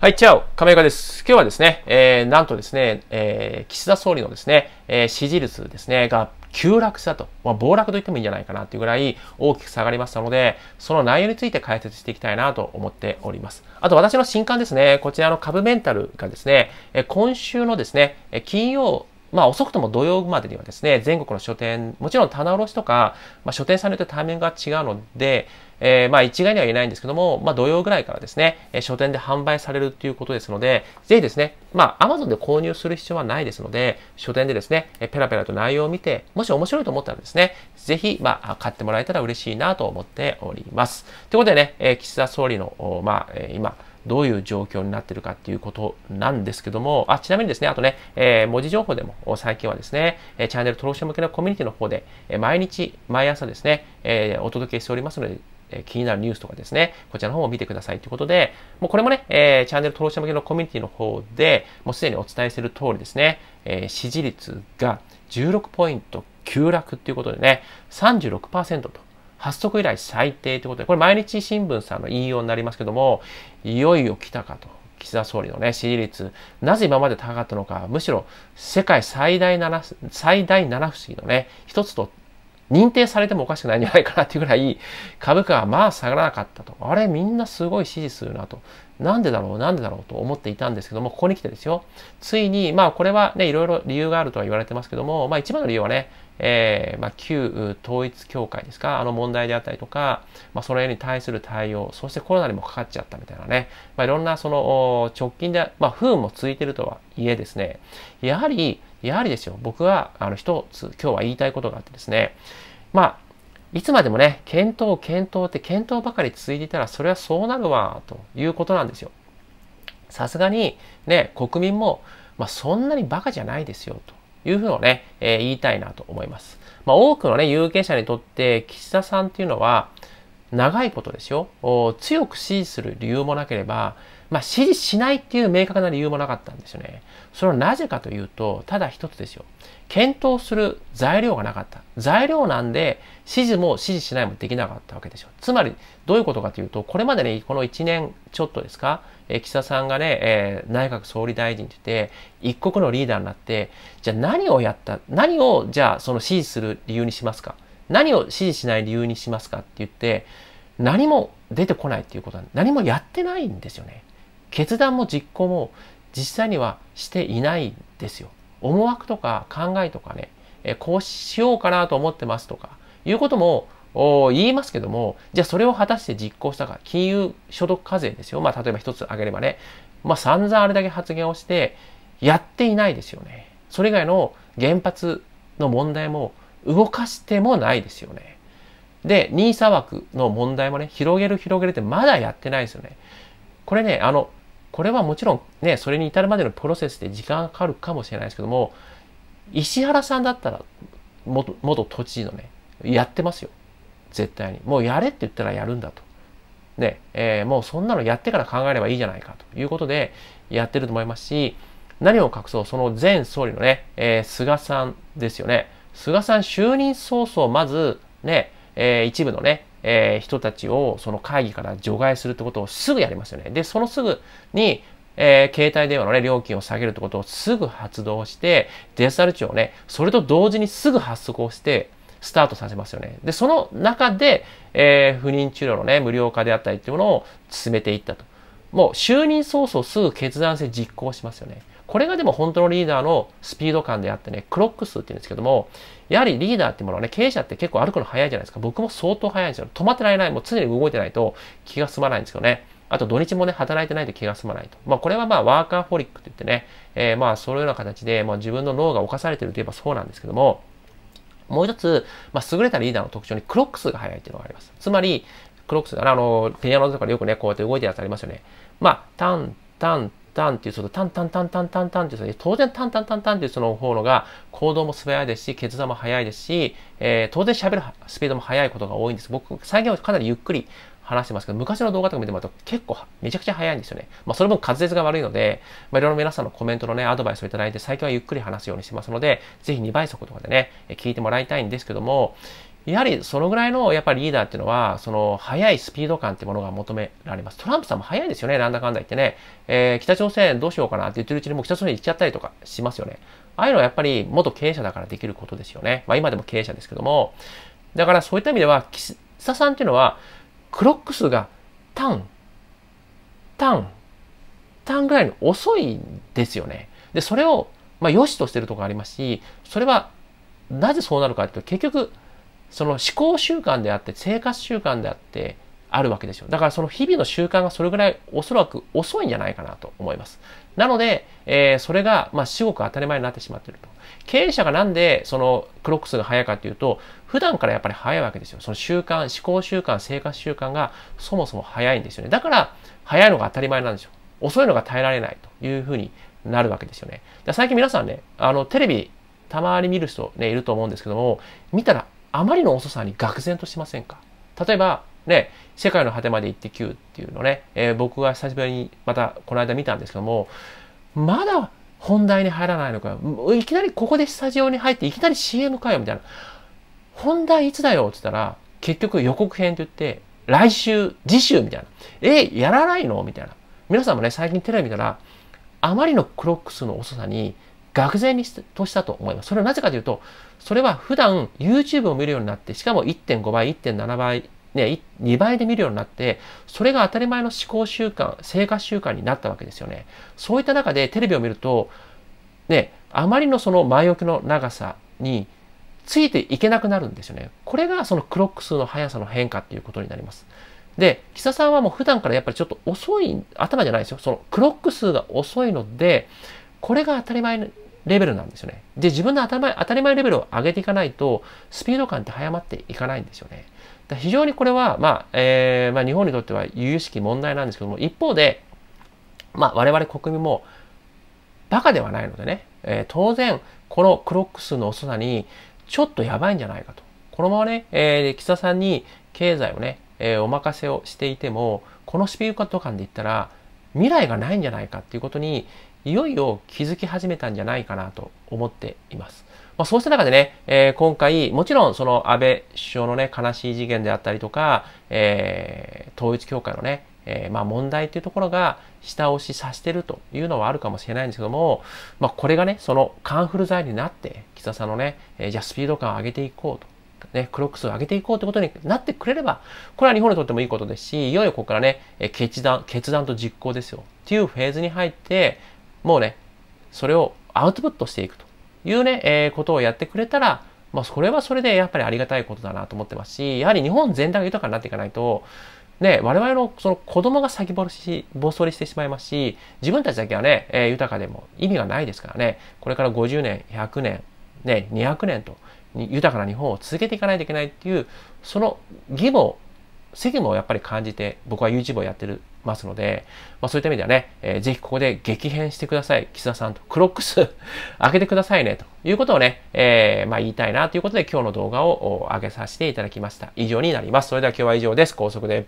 はい、チャオ、亀岡です。今日はですね、えー、なんとですね、えー、岸田総理のですね、えー、支持率ですね、が急落したと、まあ、暴落と言ってもいいんじゃないかなというぐらい大きく下がりましたので、その内容について解説していきたいなと思っております。あと私の新刊ですね、こちらの株メンタルがですね、今週のですね、金曜まあ遅くとも土曜までにはですね、全国の書店、もちろん棚卸とか、まあ、書店さんによってタイミングが違うので、えー、まあ一概には言えないんですけども、まあ土曜ぐらいからですね、え書店で販売されるということですので、ぜひですね、まあ Amazon で購入する必要はないですので、書店でですね、えペラペラと内容を見て、もし面白いと思ったらですね、ぜひ、まあ買ってもらえたら嬉しいなと思っております。ということでね、えー、岸田総理の、まあ、えー、今、どういう状況になってるかっていうことなんですけども、あ、ちなみにですね、あとね、えー、文字情報でも最近はですね、チャンネル登録者向けのコミュニティの方で、毎日、毎朝ですね、えー、お届けしておりますので、え気になるニュースとかですね、こちらの方も見てくださいということで、もうこれもね、えー、チャンネル登録者向けのコミュニティの方で、もうすでにお伝えしている通りですね、えー、支持率が16ポイント急落ということでね、36%と発足以来最低ということで、これ毎日新聞さんの引用になりますけども、いよいよ来たかと。岸田総理のね、支持率、なぜ今まで高かったのか、むしろ世界最大七、最大七不思議のね、一つと認定されてもおかしくないんじゃないかなっていうぐらい、株価はまあ下がらなかったと。あれみんなすごい支持するなと。なんでだろうなんでだろうと思っていたんですけども、ここに来てですよ。ついに、まあこれはね、いろいろ理由があるとは言われてますけども、まあ一番の理由はね、えー、まあ、旧統一協会ですか、あの問題であったりとか、まあ、それに対する対応、そしてコロナにもかかっちゃったみたいなね、まあ、いろんなその直近で、まあ、不運もついてるとはいえですね、やはりやはりですよ、僕はあの一つ今日は言いたいことがあってですね、まあ、いつまでもね、検討、検討って検討ばかり続いていたら、それはそうなるわ、ということなんですよ。さすがに、ね、国民も、まあ、そんなにバカじゃないですよ、というふうをね、えー、言いたいなと思います。まあ、多くのね、有権者にとって、岸田さんっていうのは、長いことですよ、強く支持する理由もなければ、まあ、支持しないっていう明確な理由もなかったんですよね。それはなぜかというと、ただ一つですよ。検討する材料がなかった。材料なんで、支持も支持しないもできなかったわけでしょ。つまり、どういうことかというと、これまでね、この1年ちょっとですか、え岸田さんがね、えー、内閣総理大臣って言って、一国のリーダーになって、じゃあ何をやった、何を、じゃあその支持する理由にしますか。何を支持しない理由にしますかって言って、何も出てこないっていうことは、何もやってないんですよね。決断も実行も実際にはしていないですよ。思惑とか考えとかね、えこうしようかなと思ってますとか、いうことも言いますけども、じゃあそれを果たして実行したか、金融所得課税ですよ。まあ例えば一つ挙げればね、まあ散々あれだけ発言をして、やっていないですよね。それ以外の原発の問題も動かしてもないですよね。で、NISA 枠の問題もね、広げる広げるってまだやってないですよね。これね、あの、これはもちろんね、それに至るまでのプロセスで時間がかかるかもしれないですけども、石原さんだったら元、元都知事のね、やってますよ。絶対に。もうやれって言ったらやるんだと。ね、えー、もうそんなのやってから考えればいいじゃないかということでやってると思いますし、何を隠そう、その前総理のね、えー、菅さんですよね。菅さん就任早々、まずね、えー、一部のね、えー、人たちをその会議から除外するってことをすぐやりますよね。で、そのすぐに、えー、携帯電話の、ね、料金を下げるってことをすぐ発動して、デジタル庁をね、それと同時にすぐ発足をして、スタートさせますよね。で、その中で、えー、不妊治療のね、無料化であったりっていうものを進めていったと。もう就任早々すぐ決断して実行しますよね。これがでも本当のリーダーのスピード感であってね、クロック数って言うんですけども、やはりリーダーってものはね、経営者って結構歩くの早いじゃないですか。僕も相当早いんですよ。止まってられない。もう常に動いてないと気が済まないんですけどね。あと土日もね、働いてないと気が済まないと。まあこれはまあワーカーフォリックって言ってね、えー、まあそのような形で、まあ自分の脳が侵されてるといえばそうなんですけども、もう一つ、まあ優れたリーダーの特徴にクロック数が速いっていうのがあります。つまり、クロックス、あの、ピアノとかでよくね、こうやって動いてるやつありますよね。まあ、タン、タン、タンっていうそのタンタンタンタンタンタンっていうそ当然タンタンタンタンっていうその方のが行動も素早いですし決断も早いですし、えー、当然喋るスピードも速いことが多いんです僕最近はかなりゆっくり話してますけど、昔の動画とか見てもらうと結構めちゃくちゃ早いんですよね。まあそれも滑舌が悪いので、まあいろいろ皆さんのコメントのね、アドバイスをいただいて、最近はゆっくり話すようにしてますので、ぜひ2倍速とかでね、聞いてもらいたいんですけども、やはりそのぐらいのやっぱりリーダーっていうのは、その速いスピード感っていうものが求められます。トランプさんも速いですよね、なんだかんだ言ってね。えー、北朝鮮どうしようかなって言ってるうちにもう北朝鮮行っちゃったりとかしますよね。ああいうのはやっぱり元経営者だからできることですよね。まあ今でも経営者ですけども。だからそういった意味では、岸田さんっていうのは、クロック数がタン、タン、タンぐらいに遅いんですよね。で、それを、まあ、良しとしてるところがありますし、それは、なぜそうなるかっていうと、結局、その思考習慣であって生活習慣であってあるわけですよ。だからその日々の習慣がそれぐらいおそらく遅いんじゃないかなと思います。なので、えー、それが、まあ、至極当たり前になってしまっていると。経営者がなんで、その、クロック数が早いかっていうと、普段からやっぱり早いわけですよ。その習慣、思考習慣、生活習慣がそもそも早いんですよね。だから、早いのが当たり前なんですよ。遅いのが耐えられないというふうになるわけですよね。最近皆さんね、あの、テレビ、たまに見る人ね、いると思うんですけども、見たらあまりの遅さに愕然としませんか例えば、ね、世界の果てまで行ってうっていうのね、えー、僕が久しぶりにまたこの間見たんですけども、まだ本題に入らないのかよ。いきなりここでスタジオに入っていきなり CM かよみたいな。本題いつだよって言ったら、結局予告編と言って、来週、次週みたいな。えー、やらないのみたいな。皆さんもね、最近テレビ見たら、あまりのクロックスの遅さに愕然にとしたと思います。それはなぜかというと、それは普段 YouTube を見るようになって、しかも1.5倍、1.7倍、ね、2倍で見るようになって、それが当たり前の思考習慣、生活習慣になったわけですよね。そういった中でテレビを見ると、ね、あまりのその前置きの長さについていけなくなるんですよね。これがそのクロック数の速さの変化っていうことになります。で、岸田さんはもう普段からやっぱりちょっと遅い、頭じゃないですよ。そのクロック数が遅いので、これが当たり前レベルなんですよね。で、自分の当たり前レベルを上げていかないと、スピード感って早まっていかないんですよね。だ非常にこれは、まあ、えー、まあ、日本にとっては有識問題なんですけども、一方で、まあ、我々国民も、バカではないのでね、えー、当然、このクロック数の遅さに、ちょっとやばいんじゃないかと。このままね、えー、岸田さんに経済をね、えー、お任せをしていても、このスピード感で言ったら、未来がないんじゃないかっていうことにいよいよ気づき始めたんじゃないかなと思っています。まあ、そうした中でね、えー、今回、もちろんその安倍首相のね、悲しい事件であったりとか、えー、統一教会のね、えー、まあ問題っていうところが下押しさせてるというのはあるかもしれないんですけども、まあ、これがね、そのカンフル剤になって、岸田さんのね、えー、じゃあスピード感を上げていこうと。ね、クロックスを上げていこうということになってくれれば、これは日本にとってもいいことですし、いよいよここからね、決断、決断と実行ですよ。っていうフェーズに入って、もうね、それをアウトプットしていくというね、えー、ことをやってくれたら、まあ、それはそれでやっぱりありがたいことだなと思ってますし、やはり日本全体が豊かになっていかないと、ね、我々のその子供が先細し、暴走りしてしまいますし、自分たちだけはね、えー、豊かでも意味がないですからね、これから50年、100年、ね、200年と、豊かな日本を続けていかないといけないっていう、その義務を、責務をやっぱり感じて、僕は YouTube をやってるますので、まあ、そういった意味ではね、えー、ぜひここで激変してください。岸田さんとクロックス 開けてくださいね、ということをね、えー、まあ、言いたいなということで今日の動画を上げさせていただきました。以上になります。それでは今日は以上です。高速で。